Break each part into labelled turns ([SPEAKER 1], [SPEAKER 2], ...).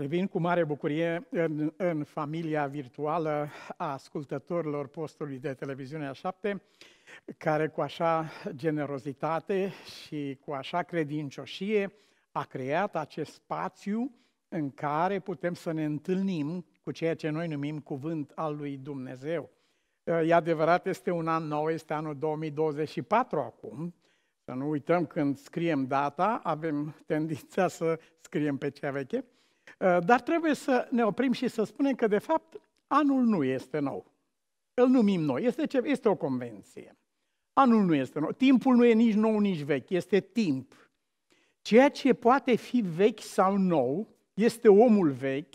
[SPEAKER 1] Revin cu mare bucurie în, în familia virtuală a ascultătorilor postului de televiziune a șapte, care cu așa generozitate și cu așa credincioșie a creat acest spațiu în care putem să ne întâlnim cu ceea ce noi numim cuvânt al lui Dumnezeu. E adevărat, este un an nou, este anul 2024 acum, să nu uităm când scriem data, avem tendința să scriem pe cea veche, Eh, dar trebuie să ne oprim și să spunem că, de fapt, anul nu este nou. Îl numim noi. Este, ce? este o convenție. Anul nu este nou. Timpul nu e nici nou, nici vechi. Este timp. Ceea ce poate fi vechi sau nou este omul vechi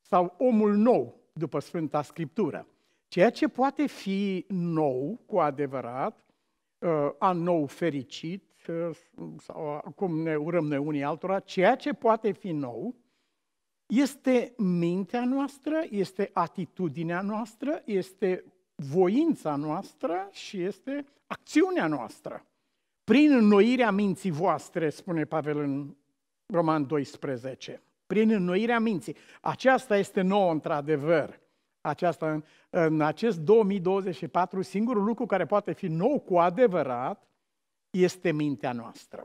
[SPEAKER 1] sau omul nou, după Sfânta Scriptură. Ceea ce poate fi nou cu adevărat, eh, a nou fericit, eh, sau cum ne urăm noi unii altora, ceea ce poate fi nou, este mintea noastră, este atitudinea noastră, este voința noastră și este acțiunea noastră. Prin înnoirea minții voastre, spune Pavel în Roman 12, prin înnoirea minții. Aceasta este nouă, într-adevăr. Aceasta, în, în acest 2024, singurul lucru care poate fi nou cu adevărat este mintea noastră.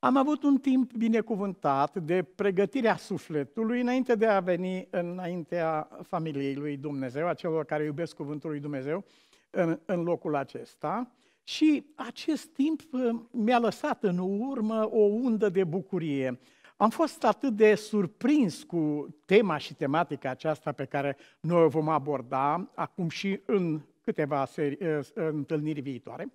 [SPEAKER 1] Am avut un timp binecuvântat de pregătirea sufletului înainte de a veni înaintea familiei lui Dumnezeu, a celor care iubesc cuvântul lui Dumnezeu, în, în locul acesta. Și acest timp uh, mi-a lăsat în urmă o undă de bucurie. Am fost atât de surprins cu tema și tematica aceasta pe care noi o vom aborda acum și în câteva seri, uh, uh, întâlniri viitoare,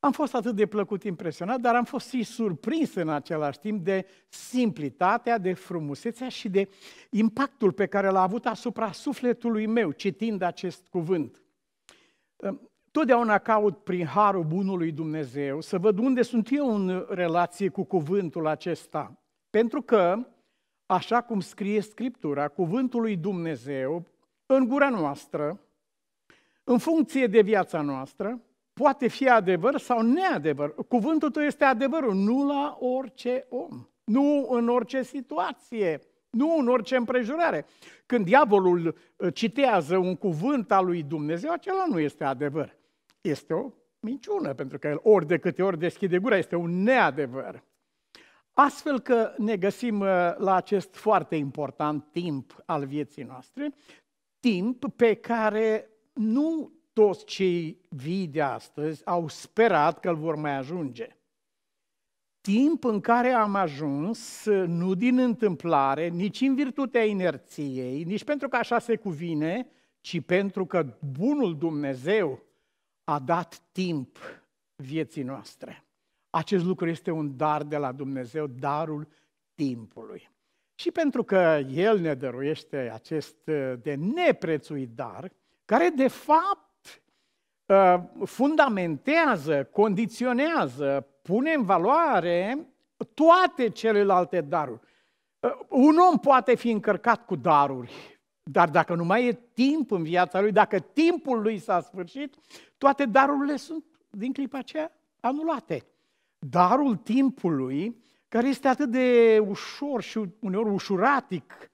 [SPEAKER 1] am fost atât de plăcut impresionat, dar am fost și surprins în același timp de simplitatea, de frumusețea și de impactul pe care l-a avut asupra sufletului meu citind acest cuvânt. Ehm, totdeauna caut prin harul bunului Dumnezeu să văd unde sunt eu în relație cu cuvântul acesta. Pentru că, așa cum scrie Scriptura, cuvântul lui Dumnezeu, în gura noastră, în funcție de viața noastră, poate fi adevăr sau neadevăr. Cuvântul tău este adevărul, nu la orice om, nu în orice situație, nu în orice împrejurare. Când diavolul uh, citează un cuvânt al lui Dumnezeu, acela nu este adevăr. Este o minciună, pentru că el ori de câte ori deschide gura, este un neadevăr. Astfel că ne găsim uh, la acest foarte important timp al vieții noastre, timp pe care nu toți cei vii de astăzi au sperat că îl vor mai ajunge. Timp în care am ajuns, nu din întâmplare, nici în virtutea inerției, nici pentru că așa se cuvine, ci pentru că bunul Dumnezeu a dat timp vieții noastre. Acest lucru este un dar de la Dumnezeu, darul timpului. Și pentru că El ne dăruiește acest de neprețuit dar, care de fapt Uh, fundamentează, condiționează, pune în valoare toate celelalte daruri. Uh, un om poate fi încărcat cu daruri, dar dacă nu mai e timp în viața lui, dacă timpul lui s-a sfârșit, toate darurile sunt din clipa aceea anulate. Darul timpului, care este atât de ușor și uneori ușuratic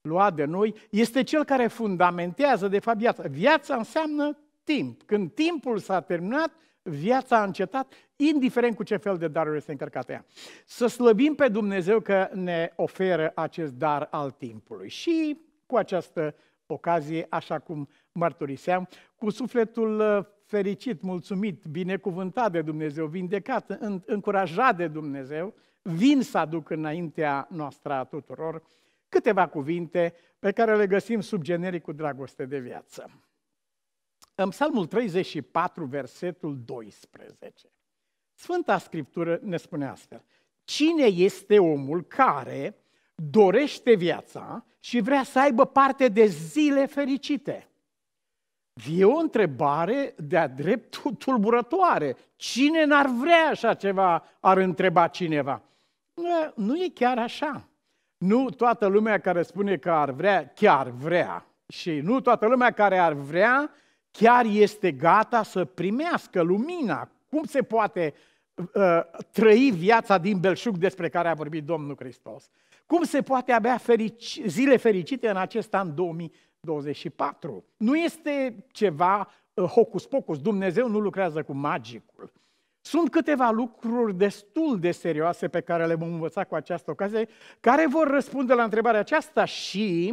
[SPEAKER 1] luat de noi, este cel care fundamentează, de fapt, viața. Viața înseamnă timp. Când timpul s-a terminat, viața a încetat, indiferent cu ce fel de daruri este încărcată ea. Să slăbim pe Dumnezeu că ne oferă acest dar al timpului. Și cu această ocazie, așa cum mărturiseam, cu sufletul uh, fericit, mulțumit, binecuvântat de Dumnezeu, vindecat, încurajat de Dumnezeu, vin să aduc înaintea noastră a tuturor câteva cuvinte pe care le găsim sub genericul dragoste de viață. În Psalmul 34, versetul 12, Sfânta Scriptură ne spune astfel. Cine este omul care dorește viața și vrea să aibă parte de zile fericite? E o întrebare de-a dreptul tulburătoare. Cine n-ar vrea așa ceva, ar întreba cineva. Nu e chiar așa. Nu toată lumea care spune că ar vrea, chiar vrea. Și nu toată lumea care ar vrea, chiar este gata să primească lumina. Cum se poate uh, trăi viața din belșug despre care a vorbit Domnul Hristos? Cum se poate avea ferici, zile fericite în acest an 2024? Nu este ceva uh, hocus-pocus, Dumnezeu nu lucrează cu magicul. Sunt câteva lucruri destul de serioase pe care le vom învăța cu această ocazie, care vor răspunde la întrebarea aceasta și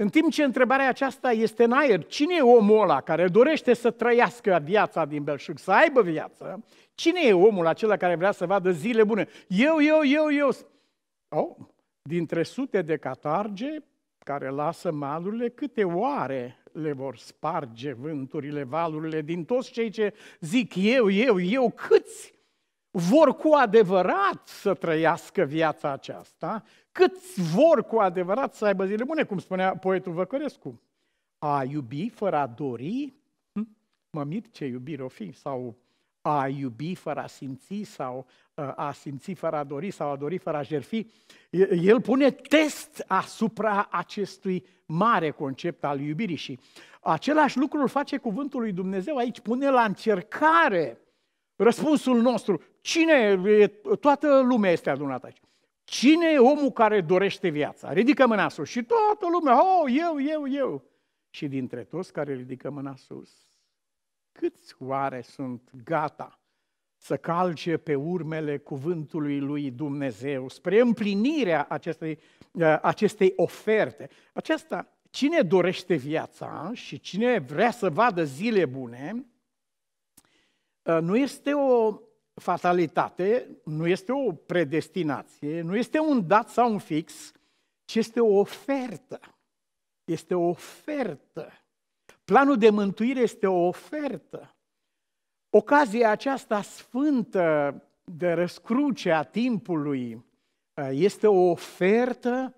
[SPEAKER 1] în timp ce întrebarea aceasta este în aer, cine e omul ăla care dorește să trăiască viața din belșug, să aibă viață? Cine e omul acela care vrea să vadă zile bune? Eu, eu, eu, eu. Oh, dintre sute de catarge care lasă malurile, câte oare le vor sparge vânturile, valurile din toți cei ce zic eu, eu, eu, câți vor cu adevărat să trăiască viața aceasta, Cât vor cu adevărat să aibă zile bune, cum spunea poetul Văcărescu. A iubi fără a dori, hm? mă mir ce iubire o fi, sau a iubi fără a simți, sau ă, a simți fără a dori, sau a dori fără a jerfi. El pune test asupra acestui mare concept al iubirii și același lucru îl face cuvântul lui Dumnezeu aici, pune la încercare Răspunsul nostru, cine e, toată lumea este adunată aici. Cine e omul care dorește viața? Ridică mâna sus. Și toată lumea, oh, eu, eu, eu. Și dintre toți care ridică mâna sus, câți oare sunt gata să calce pe urmele cuvântului lui Dumnezeu spre împlinirea acestei, uh, acestei oferte? Aceasta, cine dorește viața și cine vrea să vadă zile bune, Ă, nu este o fatalitate, nu este o predestinație, nu este un dat sau un fix, ci este o ofertă. Este o ofertă. Planul de mântuire este o ofertă. Ocazia aceasta sfântă de răscruce a timpului ă, este o ofertă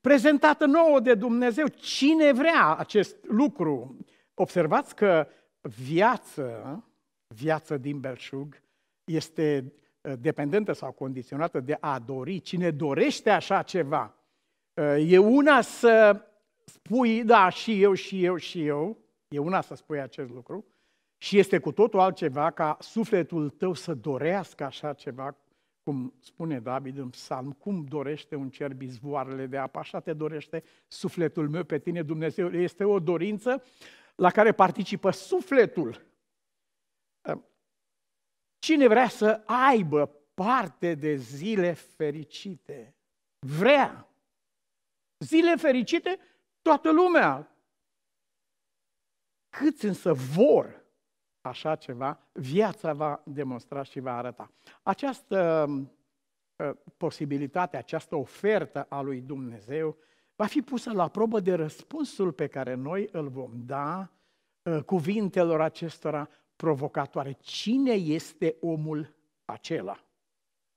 [SPEAKER 1] prezentată nouă de Dumnezeu. Cine vrea acest lucru? Observați că viață, da. viață din belșug, este uh, dependentă sau condiționată de a dori. Cine dorește așa ceva, uh, e una să spui, da, și eu, și eu, și eu, e una să spui acest lucru, și este cu totul altceva ca sufletul tău să dorească așa ceva, cum spune David în psalm, cum dorește un cer bizvoarele de apă, așa te dorește sufletul meu pe tine, Dumnezeu. Este o dorință la care participă sufletul. Cine vrea să aibă parte de zile fericite? Vrea. Zile fericite? Toată lumea. Câți însă vor așa ceva, viața va demonstra și va arăta. Această uh, posibilitate, această ofertă a lui Dumnezeu va fi pusă la probă de răspunsul pe care noi îl vom da uh, cuvintelor acestora provocatoare. Cine este omul acela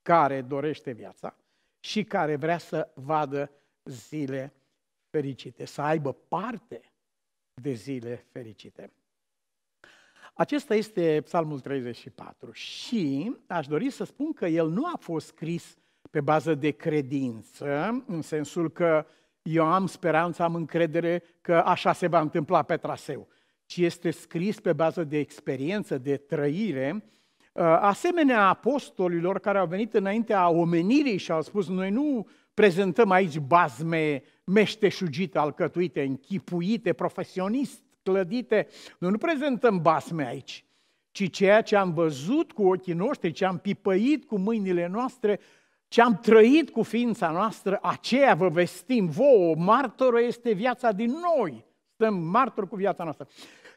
[SPEAKER 1] care dorește viața și care vrea să vadă zile fericite, să aibă parte de zile fericite? Acesta este Psalmul 34 și aș dori să spun că el nu a fost scris pe bază de credință, în sensul că uh, eu am speranță, am încredere că așa se va întâmpla pe traseu, ci este scris pe bază de experiență, de trăire, uh, asemenea apostolilor care au venit înaintea omenirii și au spus, noi nu prezentăm aici bazme meșteșugite, alcătuite, închipuite, profesionist, clădite. Noi nu prezentăm basme aici, ci ceea ce am văzut cu ochii noștri, ce am pipăit cu mâinile noastre, ce am trăit cu ființa noastră, aceea vă vestim vouă, martorul este viața din noi. Stăm martori cu viața noastră.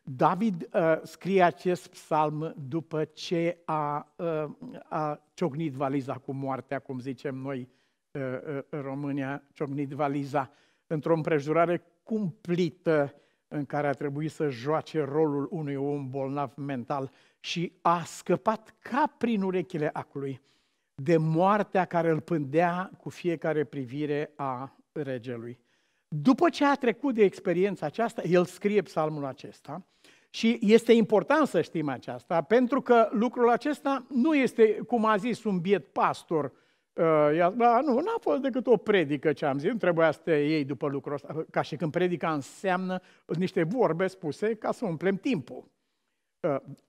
[SPEAKER 1] David uh, scrie acest psalm după ce a, uh, a ciocnit valiza cu moartea, cum zicem noi uh, uh, în România, ciocnit valiza într-o împrejurare cumplită în care a trebuit să joace rolul unui om bolnav mental și a scăpat ca prin urechile acului de moartea care îl pândea cu fiecare privire a regelui. După ce a trecut de experiența aceasta, el scrie psalmul acesta și este important să știm aceasta, pentru că lucrul acesta nu este, cum a zis un biet pastor, uh, da, nu, n-a fost decât o predică ce am zis, nu trebuia să te iei după lucrul ăsta, ca și când predica înseamnă niște vorbe spuse ca să umplem timpul.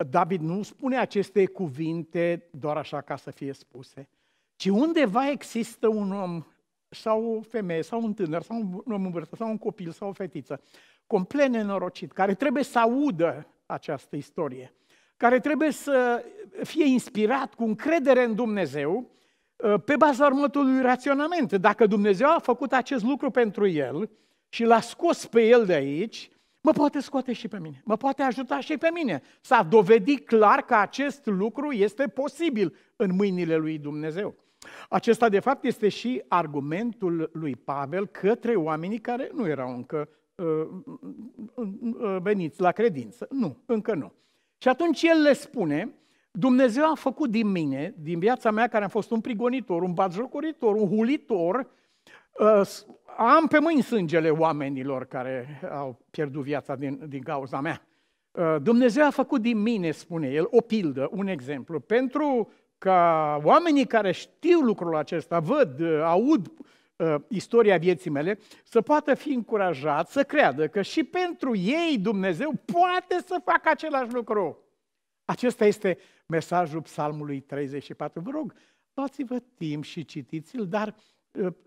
[SPEAKER 1] David nu spune aceste cuvinte doar așa ca să fie spuse, ci undeva există un om sau o femeie, sau un tânăr, sau un om în vârstă, sau un copil, sau o fetiță, complet nenorocit, care trebuie să audă această istorie, care trebuie să fie inspirat cu încredere în Dumnezeu, ă, pe baza următorului raționament. Dacă Dumnezeu a făcut acest lucru pentru el și l-a scos pe el de aici, mă poate scoate și pe mine, mă poate ajuta și pe mine. S-a dovedit clar că acest lucru este posibil în mâinile lui Dumnezeu. Acesta, de fapt, este și argumentul lui Pavel către oamenii care nu erau încă uh, uh, veniți la credință. Nu, încă nu. Și atunci el le spune, Dumnezeu a făcut din mine, din viața mea, care am fost un prigonitor, un batjocoritor, un hulitor, uh, am pe mâini sângele oamenilor care au pierdut viața din, din cauza mea. Uh, Dumnezeu a făcut din mine, spune el, o pildă, un exemplu, pentru ca oamenii care știu lucrul acesta, văd, uh, aud uh, istoria vieții mele, să poată fi încurajat să creadă că și pentru ei Dumnezeu poate să facă același lucru. Acesta este mesajul Psalmului 34. Vă rog, luați-vă timp și citiți-l, dar uh,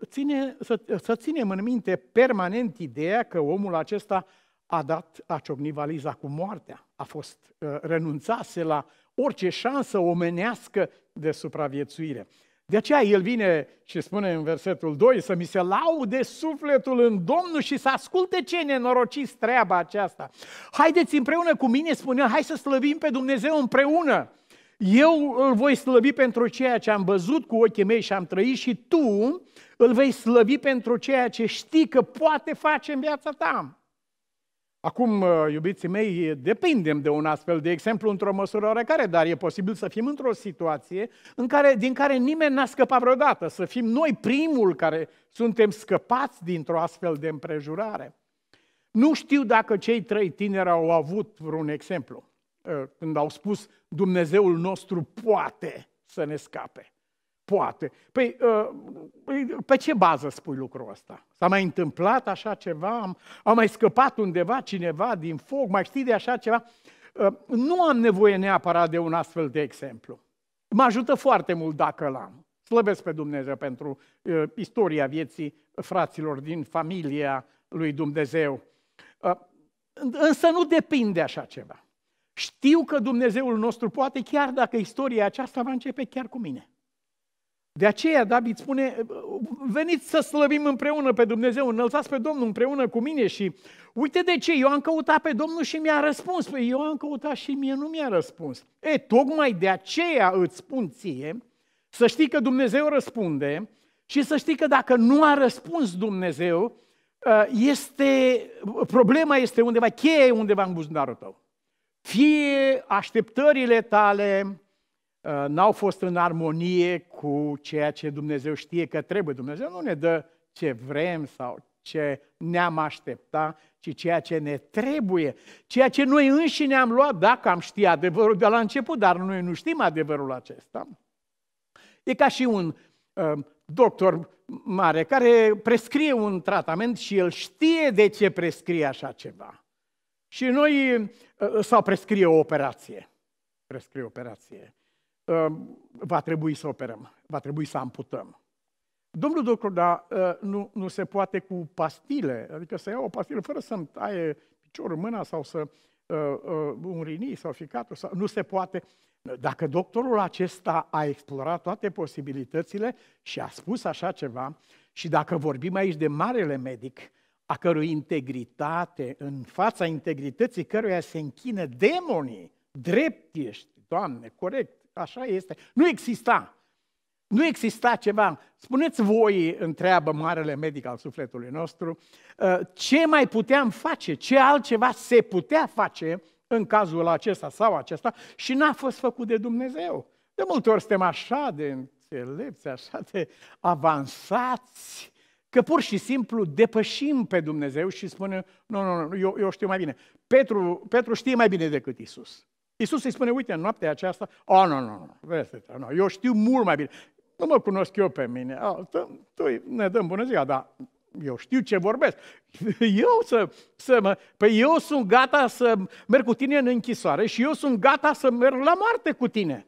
[SPEAKER 1] ține, să, să ținem în minte permanent ideea că omul acesta a dat, a ciocnit valiza cu moartea, a fost uh, renunțase la orice șansă omenească de supraviețuire. De aceea el vine și spune în versetul 2 să mi se laude sufletul în Domnul și să asculte ce nenorociți treaba aceasta. Haideți împreună cu mine, spunea, hai să slăvim pe Dumnezeu împreună. Eu îl voi slăbi pentru ceea ce am văzut cu ochii mei și am trăit și tu îl vei slăbi pentru ceea ce știi că poate face în viața ta. Acum, uh, iubiții mei, depindem de un astfel de exemplu într-o măsură oarecare, dar e posibil să fim într-o situație în care, din care nimeni n-a scăpat vreodată, să fim noi primul care suntem scăpați dintr-o astfel de împrejurare. Nu știu dacă cei trei tineri au avut vreun exemplu. Eh, când au spus Dumnezeul nostru poate să ne scape. Poate. Păi, eh, pe ce bază spui lucrul ăsta? S-a mai întâmplat așa ceva? Am mai scăpat undeva cineva din foc? Mai știi de așa ceva? Eh, nu am nevoie neapărat de un astfel de exemplu. Mă ajută foarte mult dacă l-am. Slăbesc pe Dumnezeu pentru istoria vieții fraților din familia lui Dumnezeu. însă nu depinde așa ceva. Știu că Dumnezeul nostru poate, chiar dacă istoria aceasta va începe chiar cu mine. De aceea David spune, veniți să slăbim împreună pe Dumnezeu, înălțați pe Domnul împreună cu mine și uite de ce, eu am căutat pe Domnul și mi-a răspuns. Păi eu am căutat și mie nu mi-a răspuns. E, tocmai de aceea îți spun ție să știi că Dumnezeu răspunde și să știi că dacă nu a răspuns Dumnezeu, ă, este, problema este undeva, cheia e undeva în buzunarul tău fie așteptările tale uh, n-au fost în armonie cu ceea ce Dumnezeu știe că trebuie. Dumnezeu nu ne dă ce vrem sau ce ne-am aștepta, ci ceea ce ne trebuie, ceea ce noi înșine am luat, dacă am ști adevărul de la început, dar noi nu știm adevărul acesta. E ca și un uh, doctor mare care prescrie un tratament și el știe de ce prescrie așa ceva. Și noi, ă, ă, sau prescrie o operație, prescrie o operație, ă, va trebui să operăm, va trebui să amputăm. Domnul doctor, dar nu, nu se poate cu pastile, adică să iau o pastilă fără să-mi taie piciorul, mâna sau să uh, uh, un rini sau ficatul, sau, nu se poate. Dacă doctorul acesta a explorat toate posibilitățile și a spus așa ceva, și dacă vorbim aici de marele medic, a cărui integritate, în fața integrității căruia se închină demonii, drept ești, Doamne, corect, așa este. Nu exista. Nu exista ceva. Spuneți voi, întreabă marele medic al sufletului nostru, uh, ce mai puteam face, ce altceva se putea face în cazul acesta sau acesta și n-a fost făcut de Dumnezeu. De multe ori suntem așa de înțelepți, așa de avansați, Că pur și simplu depășim pe Dumnezeu și spune: nu, nu, nu, eu, eu știu mai bine. Petru, Petru știe mai bine decât Isus. Isus îi spune, uite, în noaptea aceasta, a, nu, nu, nu, vezi, nu, eu știu mult mai bine. Nu mă cunosc eu pe mine. A, tu, tu ne dăm bună ziua, dar eu știu ce vorbesc. Eu să, să mă, păi eu sunt gata să merg cu tine în închisoare și eu sunt gata să merg la moarte cu tine.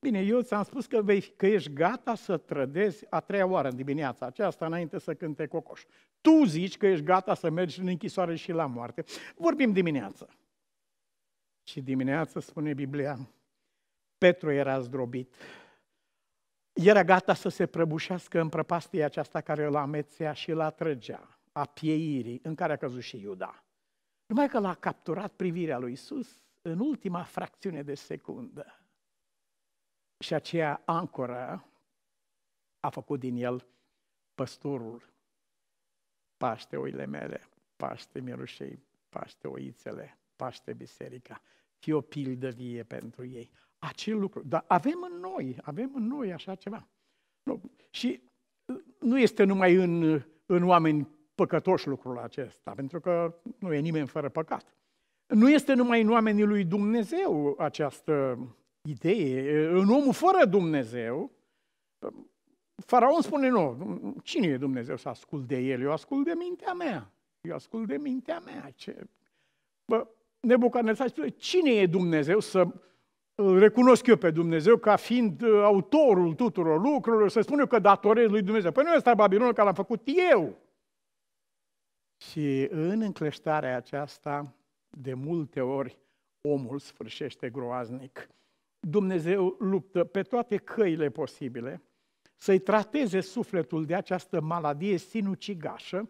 [SPEAKER 1] Bine, eu ți-am spus că, vei, că ești gata să trădezi a treia oară în dimineața aceasta, înainte să cânte cocoș. Tu zici că ești gata să mergi în închisoare și la moarte. Vorbim dimineața. Și dimineața, spune Biblia, Petru era zdrobit. Era gata să se prăbușească în prăpastia aceasta care îl amețea și la trăgea a pieirii, în care a căzut și Iuda. Numai că l-a capturat privirea lui Isus în ultima fracțiune de secundă și aceea ancoră a făcut din el păstorul. Paște oile mele, paște mirușei, paște oițele, paște biserica. Fie o pildă vie pentru ei. Acel lucru. Dar avem în noi, avem în noi așa ceva. Nu. Și nu este numai în, în oameni păcătoși lucrul acesta, pentru că nu e nimeni fără păcat. Nu este numai în oamenii lui Dumnezeu această idee, în omul fără Dumnezeu, faraon spune, nu, cine e Dumnezeu să ascult de el? Eu ascult de mintea mea. Eu ascult de mintea mea. Ce... Bă, Nebucarnețar spune, cine e Dumnezeu să îl recunosc eu pe Dumnezeu ca fiind uh, autorul tuturor lucrurilor, să spun eu că datorez lui Dumnezeu. Păi nu este Babilonul care l-am făcut eu. Și în încleștarea aceasta, de multe ori, omul sfârșește groaznic. Dumnezeu luptă pe toate căile posibile să-i trateze sufletul de această maladie sinucigașă,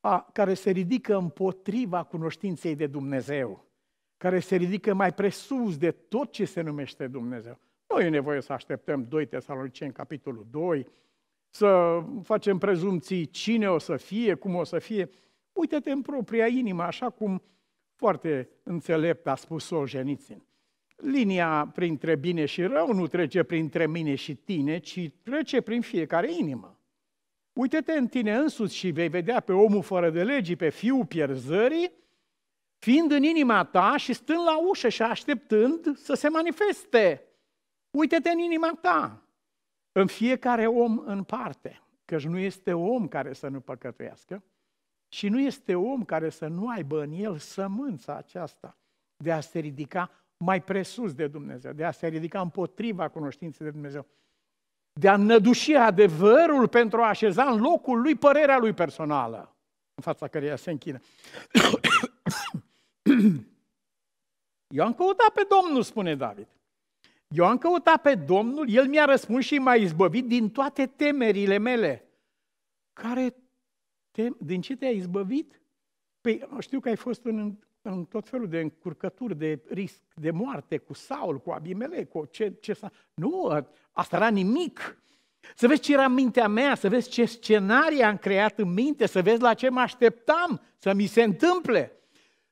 [SPEAKER 1] a, care se ridică împotriva cunoștinței de Dumnezeu, care se ridică mai presus de tot ce se numește Dumnezeu. Nu e nevoie să așteptăm 2 în capitolul 2, să facem prezumții cine o să fie, cum o să fie. Uită-te în propria inimă, așa cum foarte înțelept a spus Solzhenitsyn. Linia printre bine și rău nu trece printre mine și tine, ci trece prin fiecare inimă. Uită-te în tine însuți și vei vedea pe omul fără de legii, pe fiul pierzării, fiind în inima ta și stând la ușă și așteptând să se manifeste. Uită-te în inima ta, în fiecare om în parte, căci nu este om care să nu păcătuiască și nu este om care să nu aibă în el sămânța aceasta de a se ridica mai presus de Dumnezeu, de a se ridica împotriva cunoștinței de Dumnezeu, de a năduși adevărul pentru a așeza în locul lui părerea lui personală, în fața căreia se închină. Eu am căutat pe Domnul, spune David. Eu am căutat pe Domnul, El mi-a răspuns și m-a izbăvit din toate temerile mele. Care tem- din ce te-ai izbăvit? Păi știu că ai fost în în tot felul de încurcături, de risc, de moarte cu Saul, cu Abimele, cu ce, ce Nu, asta era nimic. Să vezi ce era mintea mea, să vezi ce scenarii am creat în minte, să vezi la ce mă așteptam să mi se întâmple.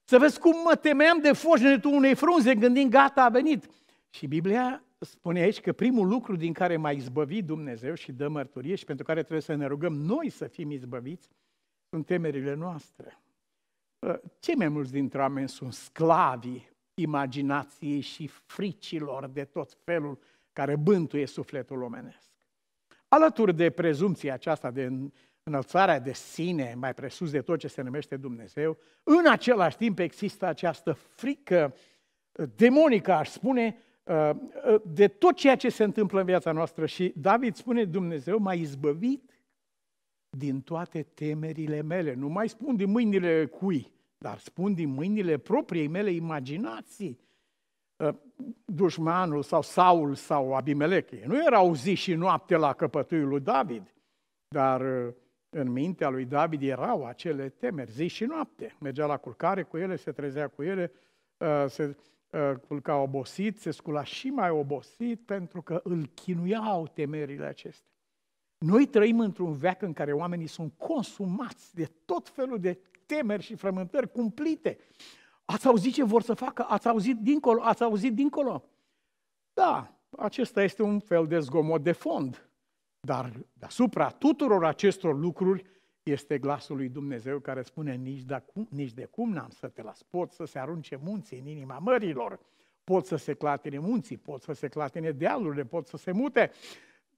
[SPEAKER 1] Să vezi cum mă temeam de foșnetul unei frunze, gândind gata, a venit. Și Biblia spune aici că primul lucru din care m-a izbăvit Dumnezeu și dă mărturie și pentru care trebuie să ne rugăm noi să fim izbăviți, sunt temerile noastre. Ă, cei mai mulți dintre oameni sunt sclavii imaginației și fricilor de tot felul care bântuie sufletul omenesc. Alături de prezumția aceasta de înălțarea de sine, mai presus de tot ce se numește Dumnezeu, în același timp există această frică ă, demonică, aș spune, ă, de tot ceea ce se întâmplă în viața noastră. Și David spune, Dumnezeu m-a izbăvit din toate temerile mele. Nu mai spun din mâinile cui, dar spun din mâinile propriei mele imaginații. Ă, dușmanul sau Saul sau Abimeleche nu erau zi și noapte la căpătuiul lui David, dar ă, în mintea lui David erau acele temeri, zi și noapte. Mergea la culcare cu ele, se trezea cu ele, ă, se culca obosit, se scula și mai obosit pentru că îl chinuiau temerile acestea. Noi trăim într-un veac în care oamenii sunt consumați de tot felul de temeri și frământări cumplite. Ați auzit ce vor să facă? Ați auzit dincolo? Ați auzit dincolo? Da, acesta este un fel de zgomot de fond. Dar deasupra tuturor acestor lucruri este glasul lui Dumnezeu care spune nici de, cum, nici de cum n-am să te las. Pot să se arunce munții în inima mărilor, pot să se clatine munții, pot să se clatine dealurile, pot să se mute.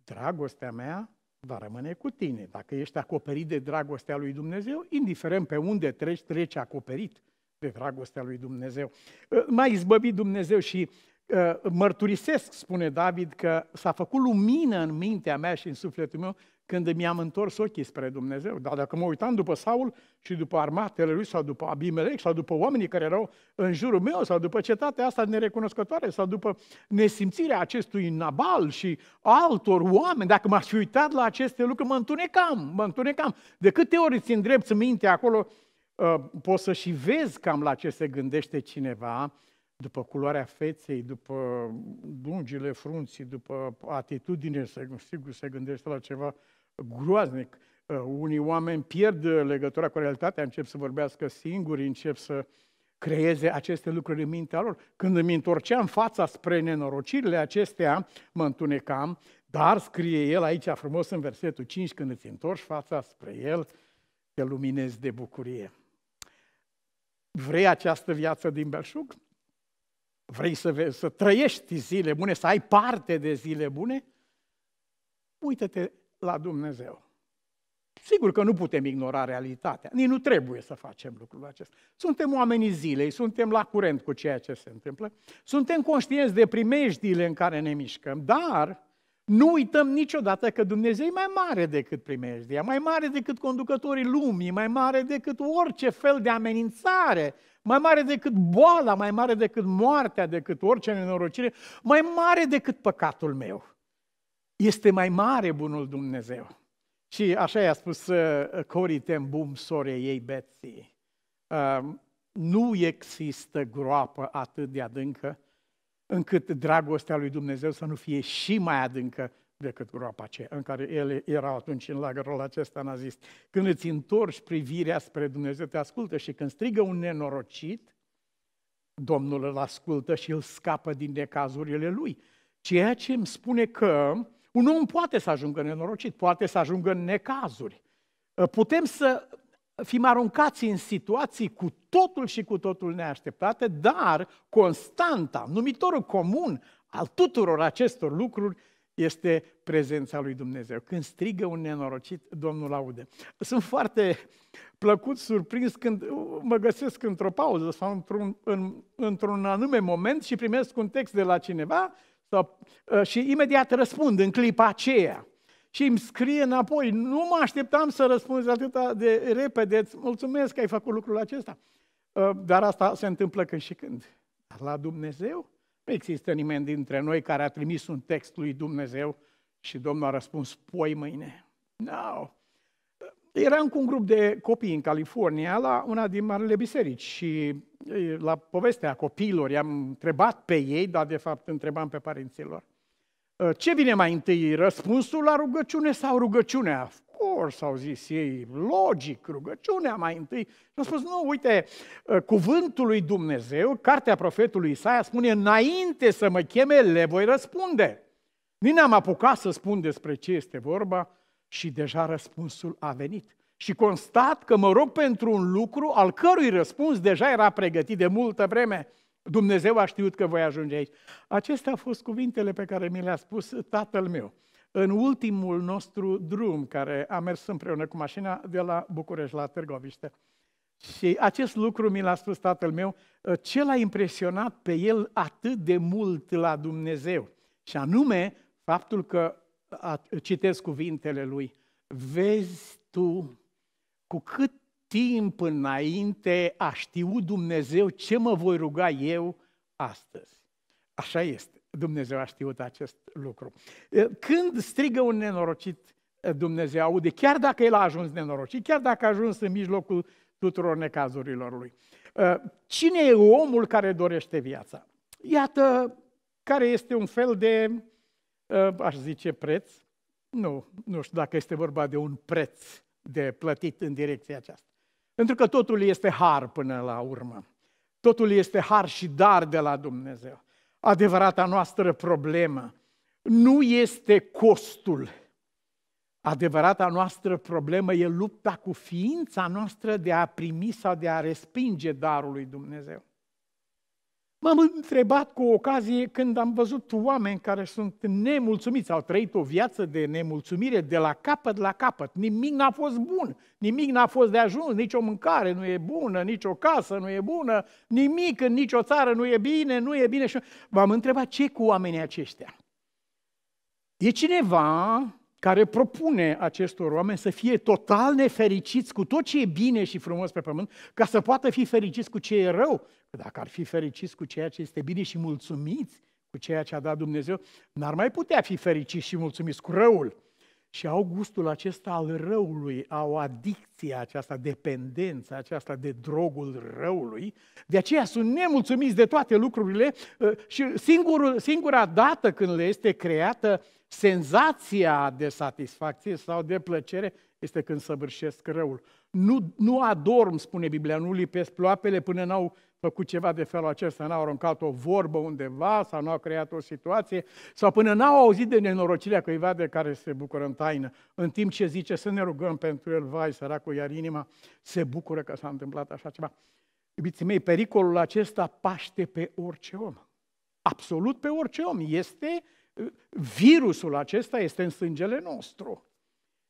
[SPEAKER 1] Dragostea mea va rămâne cu tine. Dacă ești acoperit de dragostea lui Dumnezeu, indiferent pe unde treci, treci acoperit de dragostea lui Dumnezeu. Ă, Mai izbăvit Dumnezeu și ă, mărturisesc, spune David, că s-a făcut lumină în mintea mea și în sufletul meu când mi-am întors ochii spre Dumnezeu. Dar dacă mă uitam după Saul și după armatele lui sau după Abimelec sau după oamenii care erau în jurul meu sau după cetatea asta nerecunoscătoare sau după nesimțirea acestui Nabal și altor oameni, dacă m-aș fi uitat la aceste lucruri, mă întunecam, mă întunecam. De câte ori îți îndrepți mintea acolo, ă, poți să și vezi cam la ce se gândește cineva, după culoarea feței, după lungile frunții, după atitudine, sigur se gândește la ceva groaznic. Uh, unii oameni pierd uh, legătura cu realitatea, încep să vorbească singuri, încep să creeze aceste lucruri în mintea lor. Când îmi întorceam fața spre nenorocirile acestea, mă întunecam, dar scrie el aici frumos în versetul 5, când îți întorci fața spre el, te luminezi de bucurie. Vrei această viață din belșug? Vrei să, vezi, să trăiești zile bune, să ai parte de zile bune? Uită-te la Dumnezeu. Sigur că nu putem ignora realitatea, nici nu trebuie să facem lucrul acesta. Suntem oamenii zilei, suntem la curent cu ceea ce se întâmplă, suntem conștienți de primejdiile în care ne mișcăm, dar nu uităm niciodată că Dumnezeu e mai mare decât primejdia, mai mare decât conducătorii lumii, mai mare decât orice fel de amenințare, mai mare decât boala, mai mare decât moartea, decât orice nenorocire, mai mare decât păcatul meu este mai mare bunul Dumnezeu. Și așa i-a spus uh, Cori Ten Boom, ei, Betty, Uh, nu există groapă atât de adâncă încât dragostea lui Dumnezeu să nu fie și mai adâncă decât groapa aceea în care ele erau atunci în lagărul acesta nazist. Când îți întorci privirea spre Dumnezeu, te ascultă și când strigă un nenorocit, Domnul îl ascultă și îl scapă din necazurile lui. Ceea ce îmi spune că un om poate să ajungă nenorocit, poate să ajungă în necazuri. Ă, putem să fim aruncați în situații cu totul și cu totul neașteptate, dar constanta, numitorul comun al tuturor acestor lucruri este prezența lui Dumnezeu. Când strigă un nenorocit, Domnul aude. Sunt foarte plăcut, surprins când mă găsesc într-o pauză sau într-un, în, într-un anume moment și primesc un text de la cineva sau, uh, și imediat răspund în clipa aceea. Și îmi scrie înapoi, nu mă așteptam să răspunzi atât de repede, îți mulțumesc că ai făcut lucrul acesta. Uh, dar asta se întâmplă când și când. Dar la Dumnezeu nu există nimeni dintre noi care a trimis un text lui Dumnezeu și Domnul a răspuns, poi mâine. Nu, no. Eram cu un grup de copii în California la una din marile biserici și la povestea copiilor i-am întrebat pe ei, dar de fapt întrebam pe părinților. Ă, ce vine mai întâi, răspunsul la rugăciune sau rugăciunea? Of course, au zis ei, logic, rugăciunea mai întâi. Și au spus, nu, uite, ă, cuvântul lui Dumnezeu, cartea profetului Isaia spune, înainte să mă cheme, le voi răspunde. Nu n-am apucat să spun despre ce este vorba, și deja răspunsul a venit. Și constat că mă rog pentru un lucru al cărui răspuns deja era pregătit de multă vreme. Dumnezeu a știut că voi ajunge aici. Acestea au fost cuvintele pe care mi le-a spus tatăl meu în ultimul nostru drum care a mers împreună cu mașina de la București la Târgoviște. Și acest lucru mi l-a spus tatăl meu, ce l-a impresionat pe el atât de mult la Dumnezeu, și anume faptul că citesc cuvintele lui, vezi tu cu cât timp înainte a știut Dumnezeu ce mă voi ruga eu astăzi. Așa este. Dumnezeu a știut acest lucru. Când strigă un nenorocit, Dumnezeu aude, chiar dacă el a ajuns nenorocit, chiar dacă a ajuns în mijlocul tuturor necazurilor lui. Cine e omul care dorește viața? Iată care este un fel de Ă, aș zice preț, nu, nu știu dacă este vorba de un preț de plătit în direcția aceasta. Pentru că totul este har până la urmă. Totul este har și dar de la Dumnezeu. Adevărata noastră problemă nu este costul. Adevărata noastră problemă e lupta cu ființa noastră de a primi sau de a respinge darul lui Dumnezeu. M-am întrebat cu ocazie când am văzut oameni care sunt nemulțumiți, au trăit o viață de nemulțumire de la capăt la capăt. Nimic n-a fost bun, nimic n-a fost de ajuns, Nicio mâncare nu e bună, nicio casă nu e bună, nimic în nicio țară nu e bine, nu e bine. Și m am întrebat ce cu oamenii aceștia. E cineva care propune acestor oameni să fie total nefericiți cu tot ce e bine și frumos pe pământ, ca să poată fi fericiți cu ce e rău. Că dacă ar fi fericiți cu ceea ce este bine și mulțumiți cu ceea ce a dat Dumnezeu, n-ar mai putea fi fericiți și mulțumiți cu răul și au gustul acesta al răului, au adicția aceasta, dependența aceasta de drogul răului. De aceea sunt nemulțumiți de toate lucrurile ă, și singurul, singura dată când le este creată senzația de satisfacție sau de plăcere este când săvârșesc răul nu, nu adorm, spune Biblia, nu lipesc ploapele până n-au făcut ceva de felul acesta, n-au aruncat o vorbă undeva sau n-au creat o situație sau până n-au auzit de nenorocirea cuiva de care se bucură în taină. În timp ce zice să ne rugăm pentru el, vai, săracul, iar inima se bucură că s-a întâmplat așa ceva. Iubiții mei, pericolul acesta paște pe orice om. Absolut pe orice om. Este uh, virusul acesta, este în sângele nostru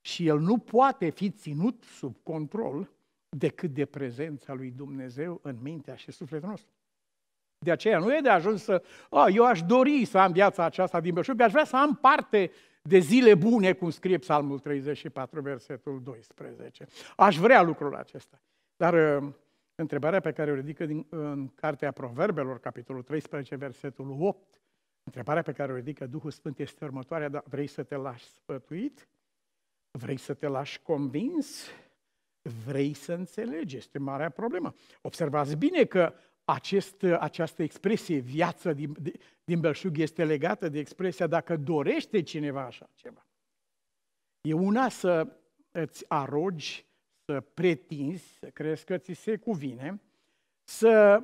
[SPEAKER 1] și el nu poate fi ținut sub control decât de prezența lui Dumnezeu în mintea și sufletul nostru. De aceea nu e de ajuns să, oh, eu aș dori să am viața aceasta din belșug, aș vrea să am parte de zile bune, cum scrie Psalmul 34, versetul 12. Aș vrea lucrul acesta. Dar uh, întrebarea pe care o ridică din, în Cartea Proverbelor, capitolul 13, versetul 8, întrebarea pe care o ridică Duhul Sfânt este următoarea, dar vrei să te lași sfătuit? Vrei să te lași convins? Vrei să înțelegi? Este marea problemă. Observați bine că acest, această expresie, viață din, din belșug, este legată de expresia dacă dorește cineva așa ceva. E una să îți arogi, să pretinzi, să crezi că ți se cuvine, să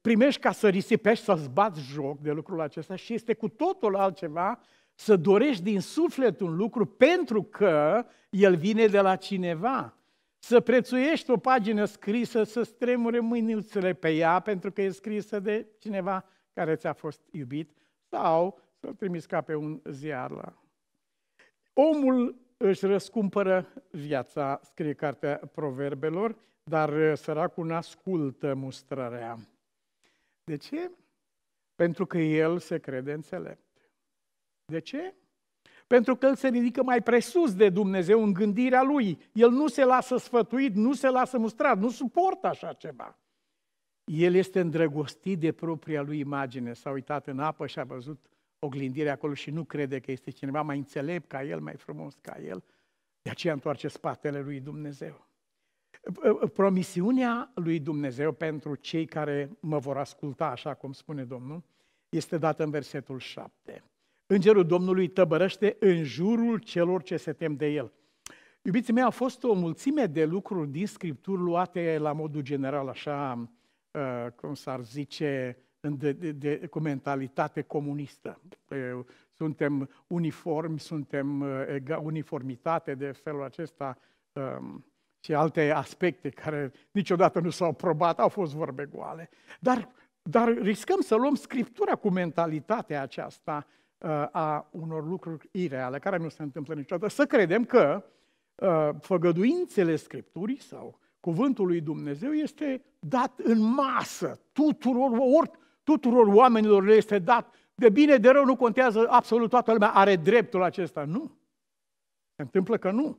[SPEAKER 1] primești ca să risipești, să-ți bați joc de lucrul acesta și este cu totul altceva să dorești din suflet un lucru pentru că el vine de la cineva. Să prețuiești o pagină scrisă, să stremure mâinile pe ea pentru că e scrisă de cineva care ți-a fost iubit sau să-l trimiți ca pe un ziar la... Omul își răscumpără viața, scrie cartea proverbelor, dar uh, săracul nu ascultă mustrarea. De ce? Pentru că el se crede înțelept. De ce? Pentru că el se ridică mai presus de Dumnezeu în gândirea lui. El nu se lasă sfătuit, nu se lasă mustrat, nu suportă așa ceva. El este îndrăgostit de propria lui imagine. S-a uitat în apă și a văzut oglindirea acolo și nu crede că este cineva mai înțelept ca el, mai frumos ca el. De aceea întoarce spatele lui Dumnezeu. Promisiunea lui Dumnezeu pentru cei care mă vor asculta, așa cum spune Domnul, este dată în versetul 7. Îngerul Domnului tăbărăște în jurul celor ce se tem de el. Iubiții mei, a fost o mulțime de lucruri din Scripturi luate la modul general, așa, uh, cum s-ar zice, de, de, de, cu mentalitate comunistă. Suntem uniformi, suntem uh, uniformitate de felul acesta um, și alte aspecte care niciodată nu s-au probat, au fost vorbe goale. Dar, dar riscăm să luăm Scriptura cu mentalitatea aceasta Uh, a unor lucruri ireale, care nu se întâmplă niciodată, să credem că uh, făgăduințele Scripturii sau cuvântul lui Dumnezeu este dat în masă tuturor, or, tuturor oamenilor le este dat. De bine, de rău, nu contează, absolut toată lumea are dreptul acesta. Nu. Se întâmplă că nu.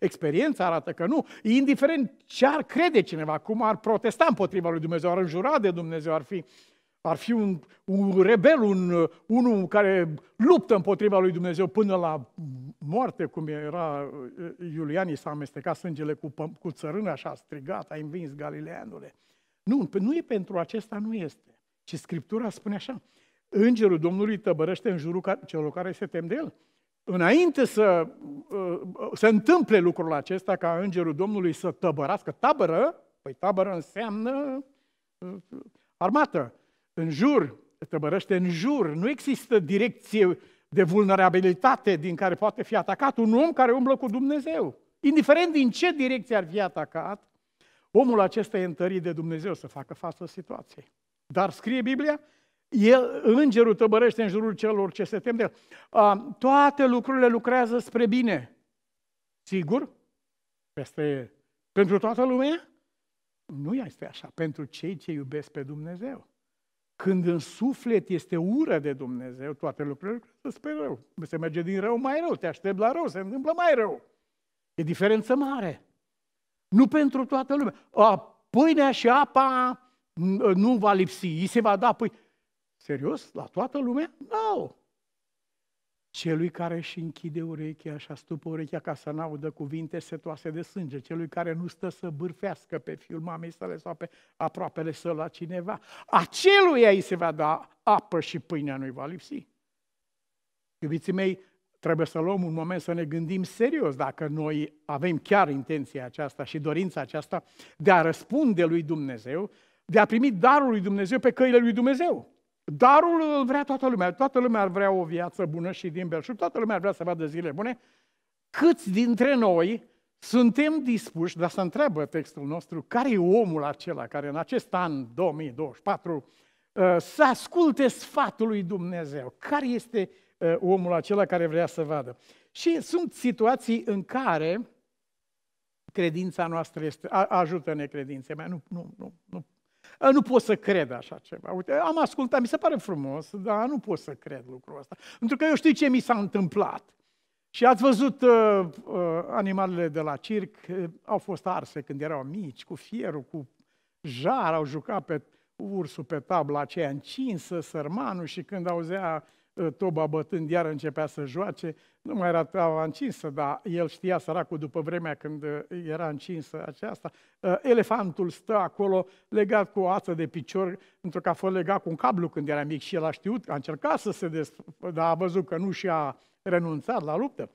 [SPEAKER 1] Experiența arată că nu. Indiferent ce ar crede cineva, cum ar protesta împotriva lui Dumnezeu, ar înjura de Dumnezeu, ar fi ar fi un, un rebel, un, unul care luptă împotriva lui Dumnezeu până la moarte, cum era uh, Iulianii, s-a amestecat sângele cu, cu țărâna și a strigat, a învins Galileanule. Nu, nu e pentru acesta, nu este. Și Scriptura spune așa, Îngerul Domnului tăbărăște în jurul celor care se tem de el. Înainte să uh, uh, se întâmple lucrul acesta, ca Îngerul Domnului să tăbărască, tabără, păi tabără înseamnă armată, în jur, tăbărăște în jur, nu există direcție de vulnerabilitate din care poate fi atacat un om care umblă cu Dumnezeu. Indiferent din ce direcție ar fi atacat, omul acesta e întărit de Dumnezeu să facă față situației. Dar scrie Biblia, el, îngerul tăbărește în jurul celor ce se tem de el. Toate lucrurile lucrează spre bine. Sigur? Peste pentru toată lumea? Nu este așa. Pentru cei ce iubesc pe Dumnezeu. Când în suflet este ură de Dumnezeu, toate lucrurile sunt pe rău. Se merge din rău mai rău, te aștept la rău, se întâmplă mai rău. E diferență mare. Nu pentru toată lumea. A, pâinea și apa nu va lipsi, îi se va da pâine. Serios? La toată lumea? Nu. No. Celui care își închide urechea și astupă urechea ca să n-audă cuvinte setoase de sânge, celui care nu stă să bârfească pe fiul mamei sale sau pe aproapele său la cineva, aceluia îi se va da apă și pâinea nu-i va lipsi. Iubiții mei, trebuie să luăm un moment să ne gândim serios dacă noi avem chiar intenția aceasta și dorința aceasta de a răspunde lui Dumnezeu, de a primi darul lui Dumnezeu pe căile lui Dumnezeu. Darul îl vrea toată lumea. Toată lumea ar vrea o viață bună și din belșug. Toată lumea ar vrea să vadă zile bune. Câți dintre noi suntem dispuși, dar să întreabă textul nostru, care e omul acela care în acest an 2024 uh, să asculte sfatul lui Dumnezeu? Care este uh, omul acela care vrea să vadă? Și sunt situații în care credința noastră este, ajută-ne credința mea, nu, nu, nu, nu, nu pot să cred așa ceva. Uite, am ascultat, mi se pare frumos, dar nu pot să cred lucrul ăsta. Pentru că eu știu ce mi s-a întâmplat. Și ați văzut uh, uh, animalele de la circ, uh, au fost arse când erau mici, cu fierul, cu jar, au jucat pe ursul pe tabla aceea încinsă, sărmanul, și când auzea Ă, Toba bătând, iar începea să joace. Nu mai era treaba încinsă, dar el știa, săracul, după vremea când ă, era încinsă aceasta. Ă, elefantul stă acolo, legat cu o ață de picior, pentru că a fost legat cu un cablu când era mic și el a știut, a încercat să se des, dar a văzut că nu și-a renunțat la luptă.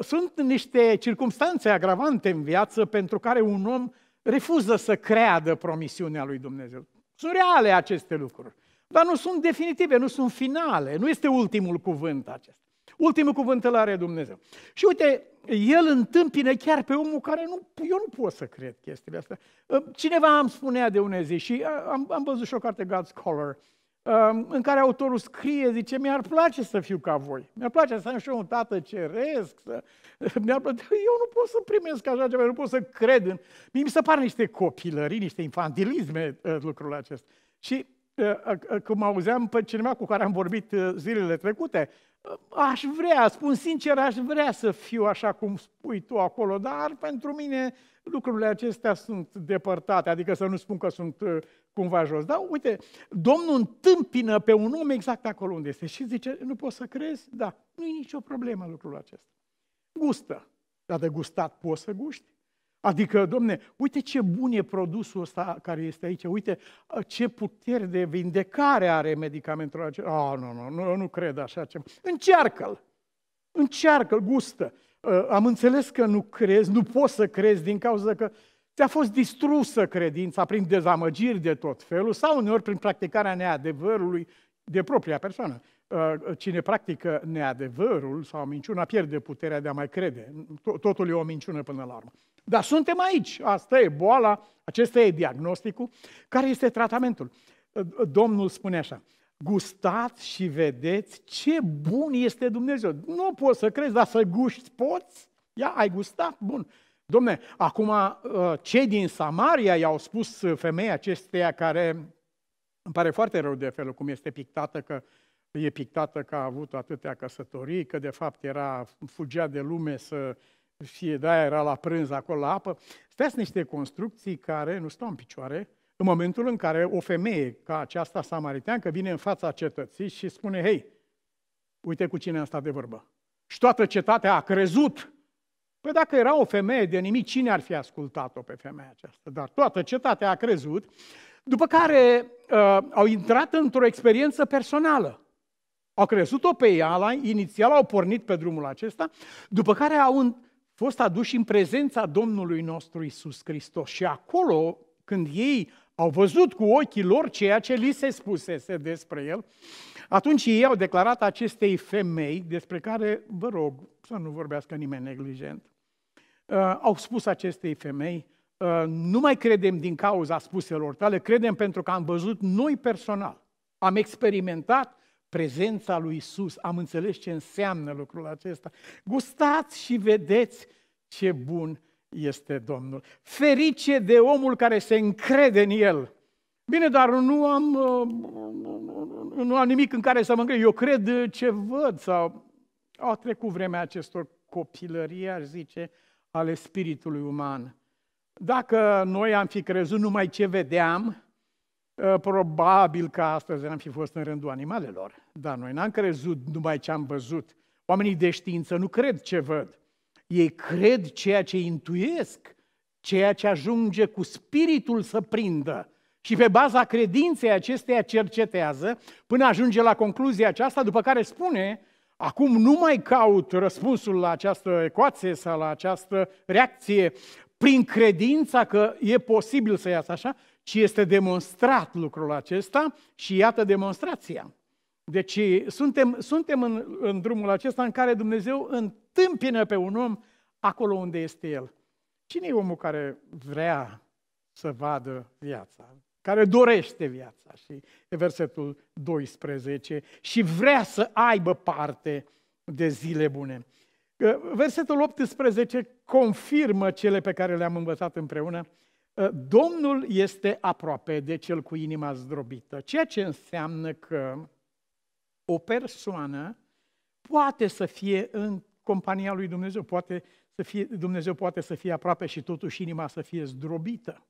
[SPEAKER 1] Sunt niște circumstanțe agravante în viață pentru care un om refuză să creadă promisiunea lui Dumnezeu. Sunt reale aceste lucruri. Dar nu sunt definitive, nu sunt finale, nu este ultimul cuvânt acesta. Ultimul cuvânt îl are Dumnezeu. Și uite, el întâmpină chiar pe omul care nu, eu nu pot să cred chestiile astea. Ă, cineva am spunea de une zi și ă, am, am văzut și o carte God's Color ă, în care autorul scrie, zice, mi-ar place să fiu ca voi, mi-ar place să am și eu un tată ceresc, să... mi-ar place... eu nu pot să primesc așa ceva, eu nu pot să cred în... Mi se par niște copilării, niște infantilisme lucrul acesta. Și Eh, cum auzeam pe cineva cu care am vorbit eh, zilele trecute, eh, aș vrea, spun sincer, aș vrea să fiu așa cum spui tu acolo, dar pentru mine lucrurile acestea sunt depărtate, adică să nu spun că sunt cumva jos. Dar uite, Domnul întâmpină pe un om exact acolo unde este și zice, nu poți să crezi? Da, nu e nicio problemă lucrul acesta. Gustă. Dar de gustat poți să guști? Adică, domne, uite ce bun e produsul ăsta care este aici, uite ce putere de vindecare are medicamentul acesta. Oh, nu, nu, nu, nu cred așa ceva. Încearcă-l! Încearcă-l, gustă! Am înțeles că nu crezi, nu poți să crezi din cauza că ți-a fost distrusă credința prin dezamăgiri de tot felul sau uneori prin practicarea neadevărului de propria persoană. Ă, ă, cine practică neadevărul sau minciuna pierde puterea de a mai crede. Totul e o minciună până la urmă. Dar suntem aici. Asta e boala, acesta e diagnosticul. Care este tratamentul? Ă, Domnul spune așa, gustați și vedeți ce bun este Dumnezeu. Nu poți să crezi, dar să guști poți? Ia, ai gustat? Bun. Domne, acum cei din Samaria i-au spus femeia acesteia care, îmi pare foarte rău de felul cum este pictată, că uh, e pictată că a avut atâtea căsătorii, că de fapt era, fugea de lume să fie, da, era la prânz acolo la apă. Astea sunt niște construcții care nu stau în picioare în momentul în care o femeie ca aceasta samariteancă vine în fața cetății și spune, hei, uite cu cine am stat de vorbă. Și toată cetatea a crezut. Păi dacă era o femeie de nimic, cine ar fi ascultat-o pe femeia aceasta? Dar toată cetatea a crezut, după care uh, au intrat într-o experiență personală. Au crezut o pe ea, la, inițial au pornit pe drumul acesta, după care au fost aduși în prezența Domnului nostru Isus Hristos. Și acolo, când ei au văzut cu ochii lor ceea ce li se spusese despre el, atunci ei au declarat acestei femei, despre care vă rog să nu vorbească nimeni neglijent, uh, au spus acestei femei, uh, nu mai credem din cauza spuselor tale, credem pentru că am văzut noi personal, am experimentat prezența lui Isus. Am înțeles ce înseamnă lucrul acesta. Gustați și vedeți ce bun este Domnul. Ferice de omul care se încrede în El. Bine, dar nu am, uh, nu am nimic în care să mă încred. Eu cred ce văd sau au trecut vremea acestor copilării, aș zice, ale spiritului uman. Dacă noi am fi crezut numai ce vedeam, Eh, probabil că astăzi n-am fi fost în rândul animalelor, dar noi n-am crezut numai ce am văzut. Oamenii de știință nu cred ce văd. Ei cred ceea ce intuiesc, ceea ce ajunge cu spiritul să prindă. Și pe baza credinței acesteia cercetează până ajunge la concluzia aceasta, după care spune, acum nu mai caut răspunsul la această ecuație sau la această reacție prin credința că e posibil să iasă așa, și este demonstrat lucrul acesta și iată demonstrația. Deci suntem, suntem în, în drumul acesta în care Dumnezeu întâmpină pe un om acolo unde este el. Cine e omul care vrea să vadă viața? Care dorește viața? Și e versetul 12. Și vrea să aibă parte de zile bune. Versetul 18 confirmă cele pe care le-am învățat împreună Ă, Domnul este aproape de cel cu inima zdrobită, ceea ce înseamnă că o persoană poate să fie în compania lui Dumnezeu, poate să fie, Dumnezeu poate să fie aproape și totuși inima să fie zdrobită.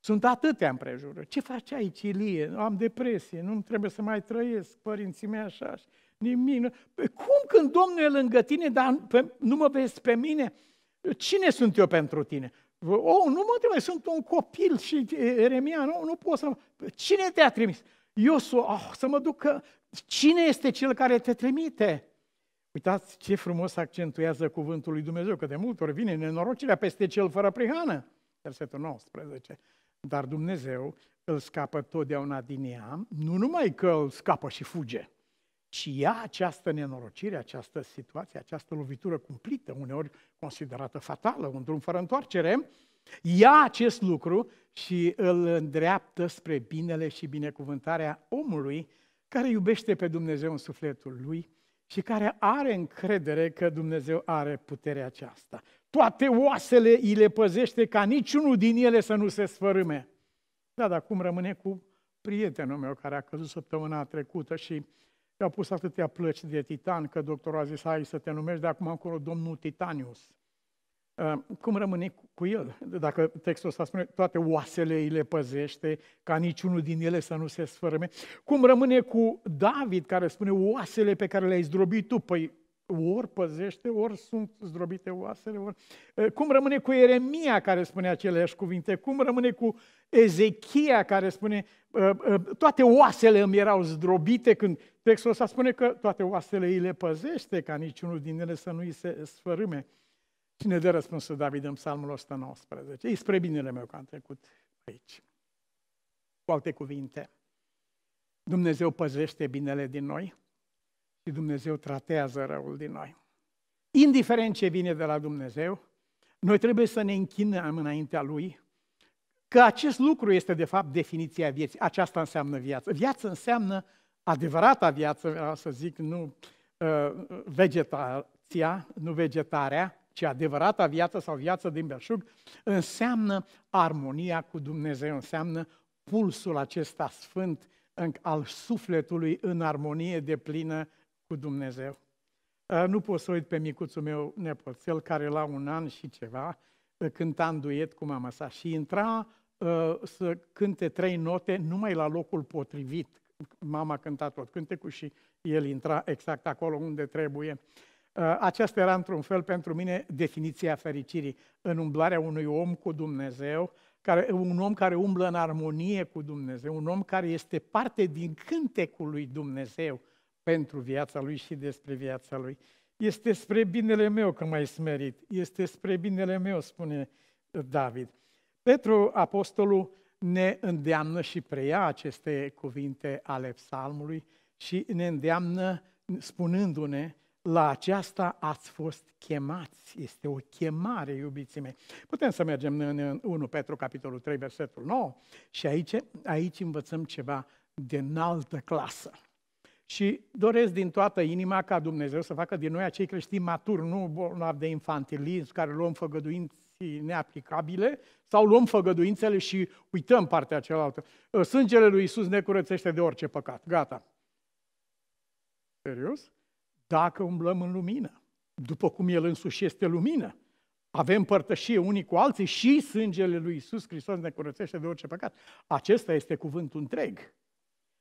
[SPEAKER 1] Sunt atâtea împrejură. Ce face aici, Ilie? Am depresie, nu trebuie să mai trăiesc, părinții mei așa, nimic. Nu... Cum când Domnul e lângă tine, dar nu mă vezi pe mine? Cine sunt eu pentru tine? Oh, nu mă trebuie, sunt un copil și Eremia, nu, nu pot să... Păi, cine te-a trimis? Iosu, oh, ah, să mă duc că... Cine este cel care te trimite? Uitați ce frumos accentuează cuvântul lui Dumnezeu, că de multe ori vine nenorocirea peste cel fără prihană. Versetul 19. Dar Dumnezeu îl scapă totdeauna din ea, nu numai că îl scapă și fuge, și ea această nenorocire, această situație, această lovitură cumplită, uneori considerată fatală, un drum fără întoarcere, ia acest lucru și îl îndreaptă spre binele și binecuvântarea omului care iubește pe Dumnezeu în sufletul lui și care are încredere că Dumnezeu are puterea aceasta. Toate oasele îi le păzește ca niciunul din ele să nu se sfărâme. Da, dar cum rămâne cu prietenul meu care a căzut săptămâna trecută și și a pus atâtea plăci de titan, că doctorul a zis, hai să te numești de acum încolo domnul Titanius. Uh, cum rămâne cu el? Dacă textul ăsta spune, toate oasele îi le păzește, ca niciunul din ele să nu se sfărâme. Cum rămâne cu David, care spune, oasele pe care le-ai zdrobit tu? Păi ori păzește, ori sunt zdrobite oasele, ori... Cum rămâne cu Eremia care spune aceleași cuvinte? Cum rămâne cu Ezechia care spune toate oasele îmi erau zdrobite când textul ăsta spune că toate oasele îi le păzește ca niciunul din ele să nu îi se sfărâme. Cine dă răspunsul David în psalmul 119. Ei spre binele meu că am trecut aici. Cu alte cuvinte, Dumnezeu păzește binele din noi, și Dumnezeu tratează răul din noi. Indiferent ce vine de la Dumnezeu, noi trebuie să ne închinăm înaintea Lui, că acest lucru este de fapt definiția vieții. Aceasta înseamnă viață. Viață înseamnă adevărata viață, vreau să zic, nu uh, vegetația, nu vegetarea, ci adevărata viață sau viață din belșug, înseamnă armonia cu Dumnezeu, înseamnă pulsul acesta sfânt al sufletului în armonie de plină cu Dumnezeu. Uh, nu pot să uit pe micuțul meu nepoțel, care la un an și ceva uh, cânta în duet cu mama sa și intra uh, să cânte trei note numai la locul potrivit. Mama cânta tot cântecul și el intra exact acolo unde trebuie. Aceasta era, într-un fel, pentru mine definiția fericirii, în umblarea unui om cu Dumnezeu, care, un om care umblă în armonie cu Dumnezeu, un om care este parte din cântecul lui Dumnezeu, pentru viața lui și despre viața lui. Este spre binele meu că m-ai smerit, este spre binele meu, spune David. Petru, apostolul, ne îndeamnă și preia aceste cuvinte ale psalmului și ne îndeamnă spunându-ne la aceasta ați fost chemați. Este o chemare, iubiții mei. Putem să mergem în 1 Petru, capitolul 3, versetul 9 și aici, aici învățăm ceva de înaltă clasă. Și doresc din toată inima ca Dumnezeu să facă din noi acei creștini maturi, nu bolnavi de infantilism, care luăm făgăduinții neaplicabile sau luăm făgăduințele și uităm partea cealaltă. Ă, sângele lui Isus ne curățește de orice păcat. Gata. Serios? Dacă umblăm în lumină, după cum El însuși este lumină, avem părtășie unii cu alții și sângele lui Isus Hristos ne curățește de orice păcat. Acesta este cuvântul întreg.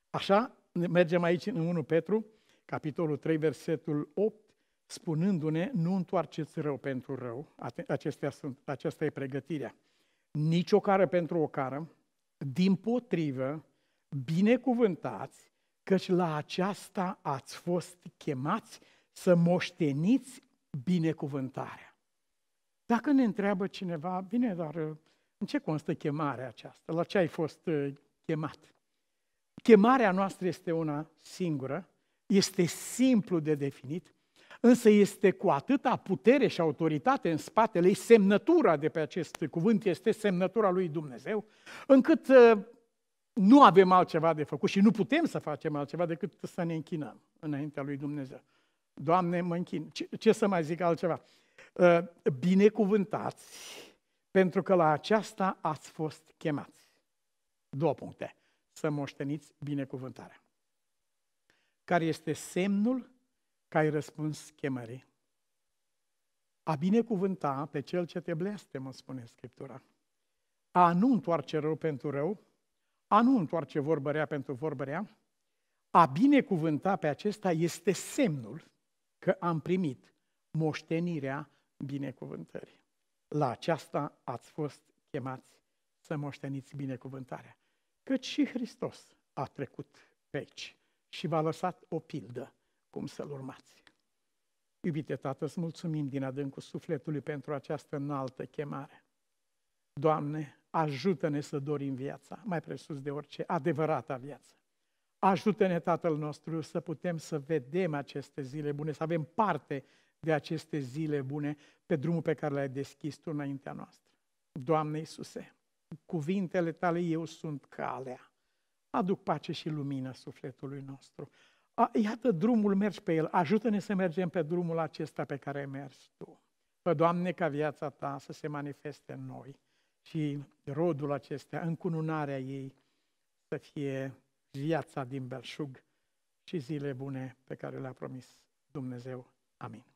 [SPEAKER 1] Așa Mergem aici în 1 Petru, capitolul 3, versetul 8, spunându-ne, nu întoarceți rău pentru rău, acestea sunt, aceasta e pregătirea, nici o cară pentru o cară, din potrivă, binecuvântați, căci la aceasta ați fost chemați să moșteniți binecuvântarea. Dacă ne întreabă cineva, bine, dar în ce constă chemarea aceasta? La ce ai fost uh, chemat? Chemarea noastră este una singură, este simplu de definit, însă este cu atâta putere și autoritate în spatele ei, semnătura de pe acest cuvânt este semnătura lui Dumnezeu, încât uh, nu avem altceva de făcut și nu putem să facem altceva decât să ne închinăm înaintea lui Dumnezeu. Doamne, mă închin. Ce, ce să mai zic altceva? Uh, binecuvântați, pentru că la aceasta ați fost chemați. Două puncte să moșteniți binecuvântarea. Care este semnul că ai răspuns chemării? A binecuvânta pe cel ce te blestemă, spune Scriptura. A nu întoarce rău pentru rău, a nu întoarce vorbărea pentru vorbărea, a binecuvânta pe acesta este semnul că am primit moștenirea binecuvântării. La aceasta ați fost chemați să moșteniți binecuvântarea cât și Hristos a trecut pe aici și v-a lăsat o pildă cum să-L urmați. Iubite Tată, îți mulțumim din adâncul sufletului pentru această înaltă chemare. Doamne, ajută-ne să dorim viața, mai presus de orice, adevărata viață. Ajută-ne, Tatăl nostru, să putem să vedem aceste zile bune, să avem parte de aceste zile bune pe drumul pe care l-ai deschis Tu înaintea noastră. Doamne Iisuse, cuvintele tale eu sunt calea. Aduc pace și lumină sufletului nostru. A, iată, drumul mergi pe el. Ajută-ne să mergem pe drumul acesta pe care mergi tu. Fă, Doamne, ca viața ta să se manifeste în noi și rodul acesta, încununarea ei, să fie viața din belșug și zile bune pe care le-a promis Dumnezeu. Amin.